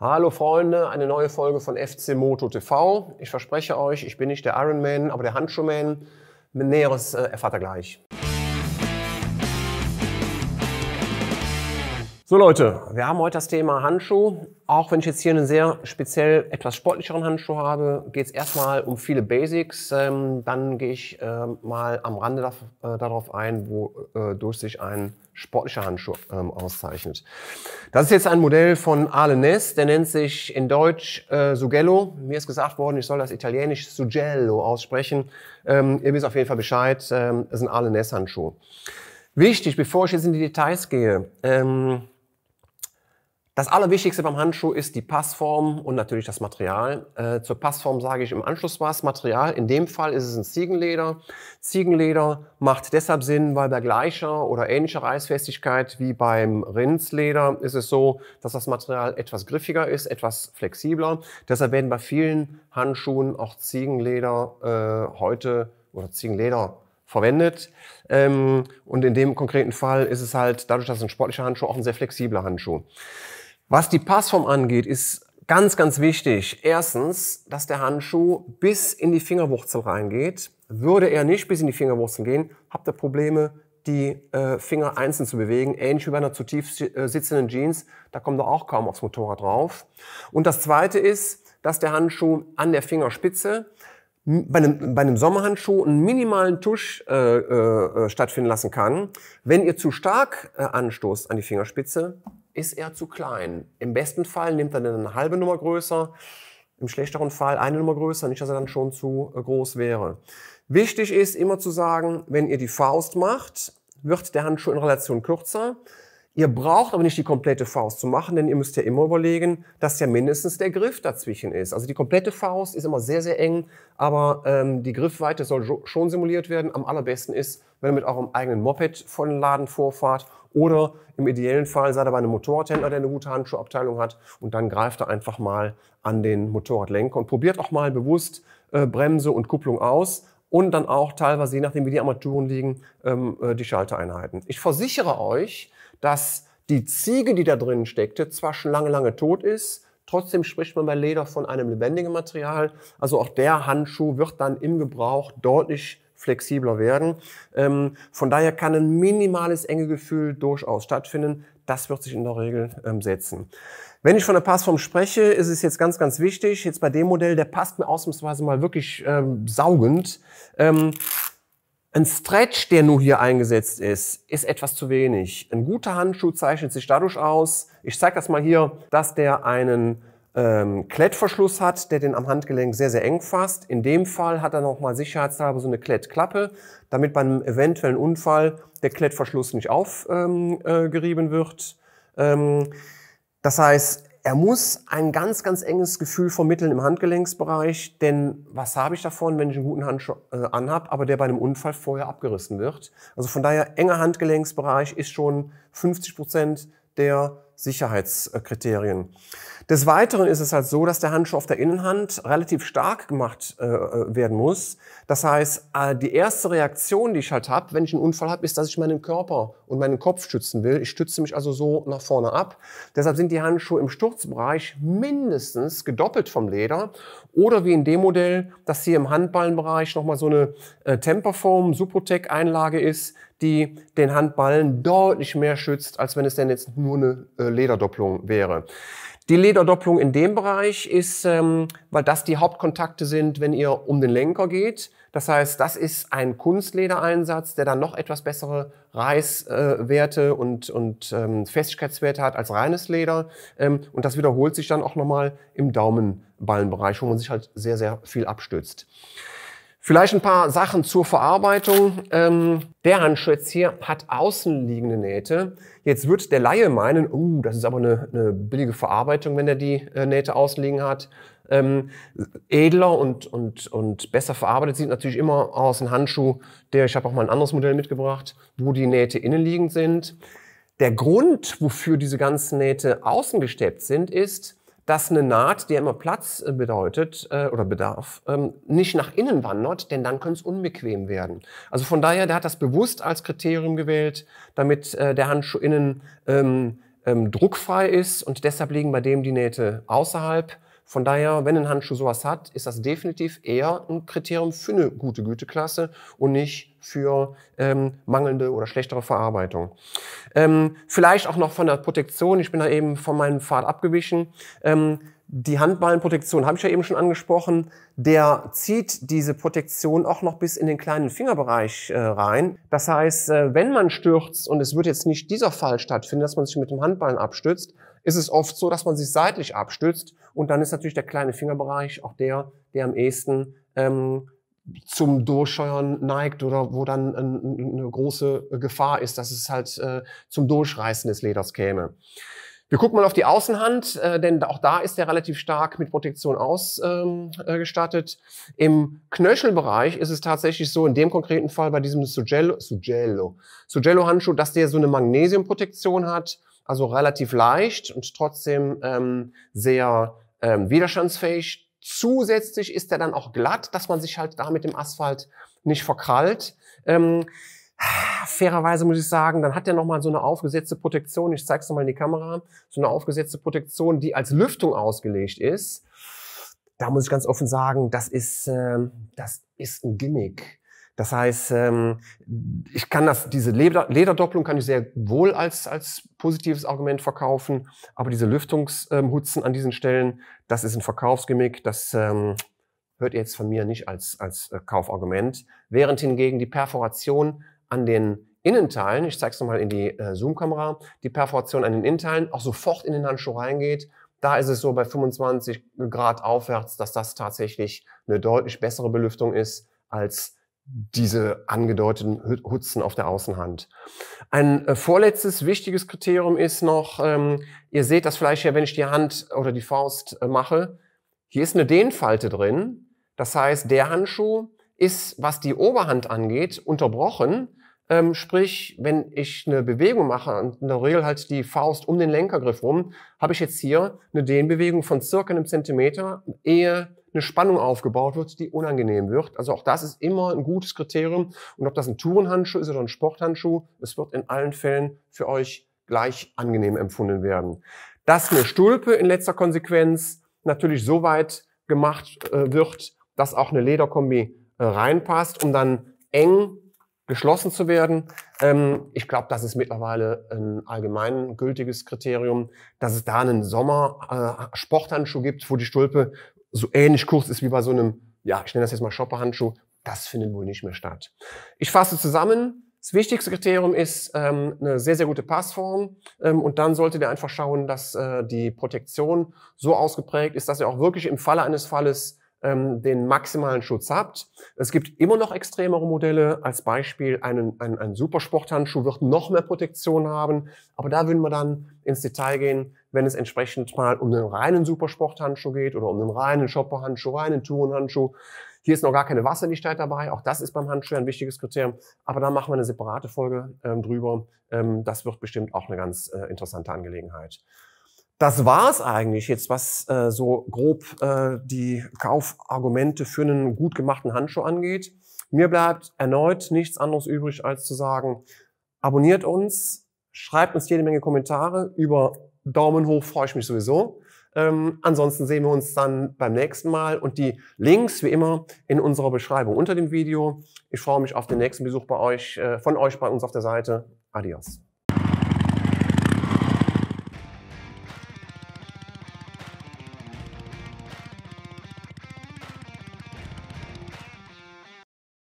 Hallo Freunde, eine neue Folge von FC Moto TV. Ich verspreche euch, ich bin nicht der Ironman, aber der Handschuhman. Näheres äh, erfahrt ihr gleich. So Leute, wir haben heute das Thema Handschuh. Auch wenn ich jetzt hier einen sehr speziell etwas sportlicheren Handschuh habe, geht es erstmal um viele Basics. Ähm, dann gehe ich ähm, mal am Rande da, äh, darauf ein, wodurch äh, sich ein sportlicher Handschuh ähm, auszeichnet. Das ist jetzt ein Modell von Ale Ness, der nennt sich in Deutsch äh, Sugello. Mir ist gesagt worden, ich soll das italienisch Sugello aussprechen. Ähm, ihr wisst auf jeden Fall Bescheid, es ähm, ist ein Ale Ness Handschuh. Wichtig, bevor ich jetzt in die Details gehe, ähm, das Allerwichtigste beim Handschuh ist die Passform und natürlich das Material. Äh, zur Passform sage ich im Anschluss was. Material, in dem Fall ist es ein Ziegenleder. Ziegenleder macht deshalb Sinn, weil bei gleicher oder ähnlicher Reißfestigkeit wie beim Rindsleder ist es so, dass das Material etwas griffiger ist, etwas flexibler. Deshalb werden bei vielen Handschuhen auch Ziegenleder äh, heute oder Ziegenleder verwendet. Ähm, und in dem konkreten Fall ist es halt dadurch, dass es ein sportlicher Handschuh auch ein sehr flexibler Handschuh. Was die Passform angeht, ist ganz, ganz wichtig. Erstens, dass der Handschuh bis in die Fingerwurzel reingeht. Würde er nicht bis in die Fingerwurzel gehen, habt ihr Probleme, die äh, Finger einzeln zu bewegen. Ähnlich wie bei einer zu tief äh, sitzenden Jeans, da kommt er auch kaum aufs Motorrad drauf. Und das Zweite ist, dass der Handschuh an der Fingerspitze bei einem, bei einem Sommerhandschuh einen minimalen Tusch äh, äh, äh, stattfinden lassen kann. Wenn ihr zu stark äh, anstoßt an die Fingerspitze, ist er zu klein. Im besten Fall nimmt er dann eine halbe Nummer größer, im schlechteren Fall eine Nummer größer, nicht dass er dann schon zu äh, groß wäre. Wichtig ist immer zu sagen, wenn ihr die Faust macht, wird der Handschuh in Relation kürzer. Ihr braucht aber nicht die komplette Faust zu machen, denn ihr müsst ja immer überlegen, dass ja mindestens der Griff dazwischen ist. Also die komplette Faust ist immer sehr, sehr eng, aber ähm, die Griffweite soll schon simuliert werden. Am allerbesten ist, wenn ihr mit eurem eigenen Moped vor den Laden vorfahrt oder im ideellen Fall seid ihr bei einem Motorradhändler, der eine gute Handschuhabteilung hat und dann greift er einfach mal an den Motorradlenker und probiert auch mal bewusst äh, Bremse und Kupplung aus, und dann auch teilweise, je nachdem wie die Armaturen liegen, ähm, äh, die Schaltereinheiten. Ich versichere euch, dass die Ziege, die da drin steckte, zwar schon lange, lange tot ist, trotzdem spricht man bei Leder von einem lebendigen Material. Also auch der Handschuh wird dann im Gebrauch deutlich flexibler werden. Ähm, von daher kann ein minimales enge Gefühl durchaus stattfinden. Das wird sich in der Regel ähm, setzen. Wenn ich von der Passform spreche, ist es jetzt ganz, ganz wichtig. Jetzt bei dem Modell, der passt mir ausnahmsweise mal wirklich ähm, saugend. Ähm, ein Stretch, der nur hier eingesetzt ist, ist etwas zu wenig. Ein guter Handschuh zeichnet sich dadurch aus, ich zeige das mal hier, dass der einen ähm, Klettverschluss hat, der den am Handgelenk sehr, sehr eng fasst. In dem Fall hat er nochmal sicherheitshalber so eine Klettklappe, damit bei einem eventuellen Unfall der Klettverschluss nicht aufgerieben ähm, äh, wird. Ähm, das heißt, er muss ein ganz, ganz enges Gefühl vermitteln im Handgelenksbereich, denn was habe ich davon, wenn ich einen guten Handschuh äh, anhab, aber der bei einem Unfall vorher abgerissen wird? Also von daher, enger Handgelenksbereich ist schon 50 Prozent der Sicherheitskriterien. Des Weiteren ist es halt so, dass der Handschuh auf der Innenhand relativ stark gemacht äh, äh werden muss. Das heißt, äh, die erste Reaktion, die ich halt habe, wenn ich einen Unfall habe, ist, dass ich meinen Körper und meinen Kopf schützen will. Ich stütze mich also so nach vorne ab. Deshalb sind die Handschuhe im Sturzbereich mindestens gedoppelt vom Leder oder wie in dem Modell, dass hier im Handballenbereich nochmal so eine äh, Temperform Supotec Einlage ist, die den Handballen deutlich mehr schützt, als wenn es denn jetzt nur eine äh, Lederdopplung wäre. Die Lederdopplung in dem Bereich ist, ähm, weil das die Hauptkontakte sind, wenn ihr um den Lenker geht. Das heißt, das ist ein Kunstledereinsatz, der dann noch etwas bessere Reißwerte äh, und, und ähm, Festigkeitswerte hat als reines Leder. Ähm, und das wiederholt sich dann auch nochmal im Daumenballenbereich, wo man sich halt sehr, sehr viel abstützt. Vielleicht ein paar Sachen zur Verarbeitung. Ähm, der Handschuh jetzt hier hat außenliegende Nähte. Jetzt wird der Laie meinen, uh, das ist aber eine, eine billige Verarbeitung, wenn er die äh, Nähte außenliegen hat. Ähm, edler und, und, und besser verarbeitet sieht natürlich immer aus ein Handschuh, der, ich habe auch mal ein anderes Modell mitgebracht, wo die Nähte innenliegend sind. Der Grund, wofür diese ganzen Nähte außen gesteppt sind, ist, dass eine Naht, die ja immer Platz äh, bedeutet äh, oder bedarf, ähm, nicht nach innen wandert, denn dann könnte es unbequem werden. Also von daher, der hat das bewusst als Kriterium gewählt, damit äh, der Handschuh innen ähm, ähm, druckfrei ist und deshalb liegen bei dem die Nähte außerhalb von daher, wenn ein Handschuh sowas hat, ist das definitiv eher ein Kriterium für eine gute Güteklasse und nicht für ähm, mangelnde oder schlechtere Verarbeitung. Ähm, vielleicht auch noch von der Protektion. Ich bin da eben von meinem Pfad abgewichen. Ähm, die Handballenprotektion habe ich ja eben schon angesprochen. Der zieht diese Protektion auch noch bis in den kleinen Fingerbereich äh, rein. Das heißt, äh, wenn man stürzt und es wird jetzt nicht dieser Fall stattfinden, dass man sich mit dem Handballen abstützt, ist es oft so, dass man sich seitlich abstützt und dann ist natürlich der kleine Fingerbereich auch der, der am ehesten ähm, zum Durchscheuern neigt oder wo dann eine große Gefahr ist, dass es halt äh, zum Durchreißen des Leders käme. Wir gucken mal auf die Außenhand, äh, denn auch da ist er relativ stark mit Protektion ausgestattet. Ähm, äh, Im Knöchelbereich ist es tatsächlich so, in dem konkreten Fall bei diesem Sugello, Sugello, Sugello Handschuh, dass der so eine Magnesiumprotektion hat also relativ leicht und trotzdem ähm, sehr ähm, widerstandsfähig. Zusätzlich ist er dann auch glatt, dass man sich halt da mit dem Asphalt nicht verkrallt. Ähm, fairerweise muss ich sagen, dann hat er nochmal so eine aufgesetzte Protektion, ich zeig's nochmal in die Kamera, so eine aufgesetzte Protektion, die als Lüftung ausgelegt ist. Da muss ich ganz offen sagen, das ist, äh, das ist ein Gimmick. Das heißt, ähm, ich kann das, diese Leder, Lederdopplung kann ich sehr wohl als, als positives Argument verkaufen, aber diese Lüftungshutzen ähm, an diesen Stellen, das ist ein Verkaufsgimmick, das ähm, hört ihr jetzt von mir nicht als, als äh, Kaufargument. Während hingegen die Perforation an den Innenteilen, ich zeige es nochmal in die äh, Zoom-Kamera, die Perforation an den Innenteilen auch sofort in den Handschuh reingeht. Da ist es so bei 25 Grad aufwärts, dass das tatsächlich eine deutlich bessere Belüftung ist als diese angedeuteten Hutzen auf der Außenhand. Ein äh, vorletztes wichtiges Kriterium ist noch, ähm, ihr seht das vielleicht ja, wenn ich die Hand oder die Faust äh, mache, hier ist eine Dehnfalte drin. Das heißt, der Handschuh ist, was die Oberhand angeht, unterbrochen. Ähm, sprich, wenn ich eine Bewegung mache und in der Regel halt die Faust um den Lenkergriff rum, habe ich jetzt hier eine Dehnbewegung von circa einem Zentimeter, ehe eine Spannung aufgebaut wird, die unangenehm wird. Also auch das ist immer ein gutes Kriterium. Und ob das ein Tourenhandschuh ist oder ein Sporthandschuh, es wird in allen Fällen für euch gleich angenehm empfunden werden. Dass eine Stulpe in letzter Konsequenz natürlich so weit gemacht äh, wird, dass auch eine Lederkombi äh, reinpasst, um dann eng geschlossen zu werden. Ähm, ich glaube, das ist mittlerweile ein allgemein gültiges Kriterium, dass es da einen Sommer-Sporthandschuh äh, gibt, wo die Stulpe so ähnlich kurz ist wie bei so einem, ja, ich nenne das jetzt mal Shopperhandschuh, das findet wohl nicht mehr statt. Ich fasse zusammen. Das wichtigste Kriterium ist ähm, eine sehr, sehr gute Passform. Ähm, und dann solltet ihr einfach schauen, dass äh, die Protektion so ausgeprägt ist, dass ihr auch wirklich im Falle eines Falles ähm, den maximalen Schutz habt. Es gibt immer noch extremere Modelle. Als Beispiel, einen, ein, ein Supersporthandschuh wird noch mehr Protektion haben. Aber da würden wir dann ins Detail gehen, wenn es entsprechend mal um einen reinen Supersporthandschuh geht oder um einen reinen Shopperhandschuh, reinen Tourenhandschuh. Hier ist noch gar keine Wasserdichtheit dabei. Auch das ist beim Handschuh ein wichtiges Kriterium. Aber da machen wir eine separate Folge ähm, drüber. Ähm, das wird bestimmt auch eine ganz äh, interessante Angelegenheit. Das war's eigentlich jetzt, was äh, so grob äh, die Kaufargumente für einen gut gemachten Handschuh angeht. Mir bleibt erneut nichts anderes übrig, als zu sagen, abonniert uns, schreibt uns jede Menge Kommentare. Über Daumen hoch freue ich mich sowieso. Ähm, ansonsten sehen wir uns dann beim nächsten Mal und die Links wie immer in unserer Beschreibung unter dem Video. Ich freue mich auf den nächsten Besuch bei euch, äh, von euch bei uns auf der Seite. Adios.